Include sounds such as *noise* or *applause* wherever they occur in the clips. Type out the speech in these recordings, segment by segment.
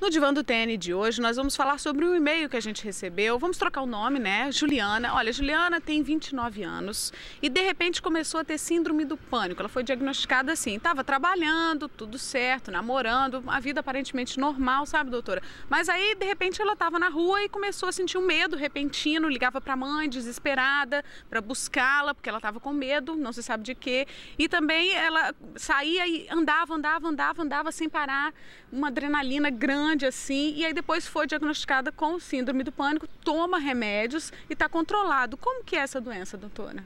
No Divã do TN de hoje, nós vamos falar sobre um e-mail que a gente recebeu. Vamos trocar o nome, né? Juliana. Olha, Juliana tem 29 anos e de repente começou a ter síndrome do pânico. Ela foi diagnosticada assim, estava trabalhando, tudo certo, namorando, a vida aparentemente normal, sabe, doutora? Mas aí, de repente, ela estava na rua e começou a sentir um medo repentino, ligava para a mãe desesperada para buscá-la, porque ela estava com medo, não se sabe de quê. E também ela saía e andava, andava, andava, andava sem parar, uma adrenalina grande grande assim, e aí depois foi diagnosticada com síndrome do pânico, toma remédios e está controlado. Como que é essa doença, doutora?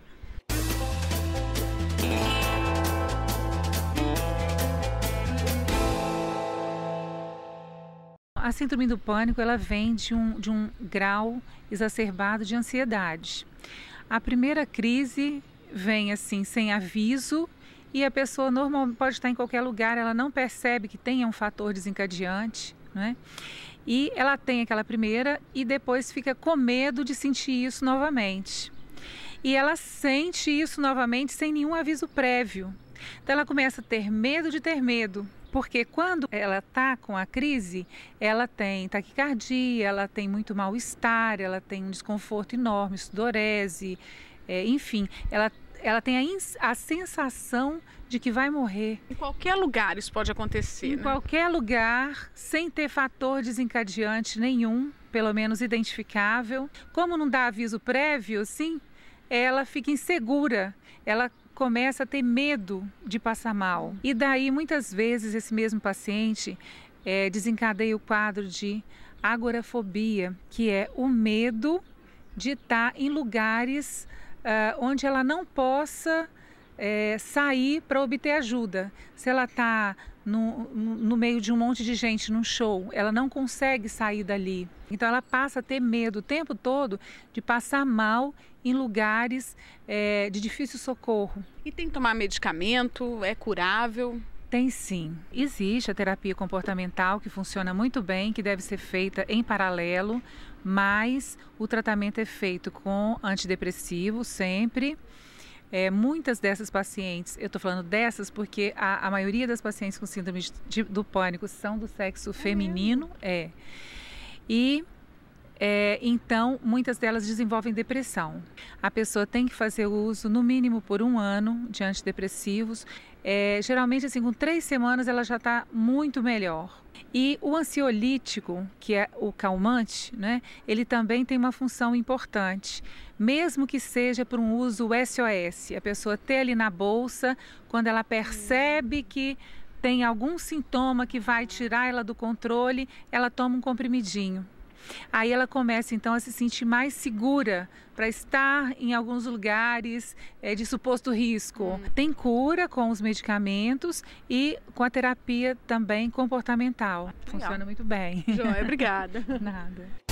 A síndrome do pânico ela vem de um, de um grau exacerbado de ansiedade. A primeira crise vem assim, sem aviso, e a pessoa normal pode estar em qualquer lugar, ela não percebe que tem um fator desencadeante né? E ela tem aquela primeira e depois fica com medo de sentir isso novamente. E ela sente isso novamente sem nenhum aviso prévio. Então ela começa a ter medo de ter medo, porque quando ela está com a crise, ela tem taquicardia, ela tem muito mal-estar, ela tem um desconforto enorme, sudorese, é, enfim, ela ela tem a, a, sensação de que vai morrer. Em qualquer lugar isso pode acontecer. Em né? qualquer lugar, sem ter fator desencadeante nenhum, pelo menos identificável. Como não dá aviso prévio, sim, ela fica insegura. Ela começa a ter medo de passar mal. E daí, muitas vezes, esse mesmo paciente é, desencadeia o quadro de agorafobia, que é o medo de estar em lugares uh, onde ela não possa é, sair para obter ajuda. Se ela está no, no, meio de um monte de gente num show, ela não consegue sair dali. Então ela passa a ter medo o tempo todo de passar mal em lugares é, de difícil socorro. E tem que tomar medicamento? É curável? Tem sim. Existe a terapia comportamental que funciona muito bem, que deve ser feita em paralelo, mas o tratamento é feito com antidepressivo sempre. É, muitas dessas pacientes, eu estou falando dessas porque a, a, maioria das pacientes com síndrome de, do pânico são do sexo é feminino, mesmo? é. E é, então, muitas delas desenvolvem depressão. A pessoa tem que fazer uso, no mínimo por um ano, de antidepressivos. É, geralmente, assim, com três semanas ela já está muito melhor. E o ansiolítico, que é o calmante, né, ele também tem uma função importante, mesmo que seja por um uso SOS, a pessoa ter ali na bolsa, quando ela percebe que tem algum sintoma que vai tirar ela do controle, ela toma um comprimidinho. Aí ela começa então a se sentir mais segura para estar em alguns lugares é, de suposto risco. Hum. Tem cura com os medicamentos e com a terapia também comportamental. Legal. Funciona muito bem. Joia, *laughs* obrigada. Nada.